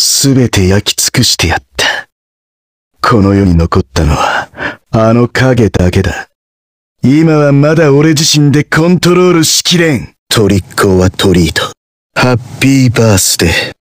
すべて焼き尽くしてやった。この世に残ったのは、あの影だけだ。今はまだ俺自身でコントロールしきれん。トリックはトリート。ハッピーバースデー。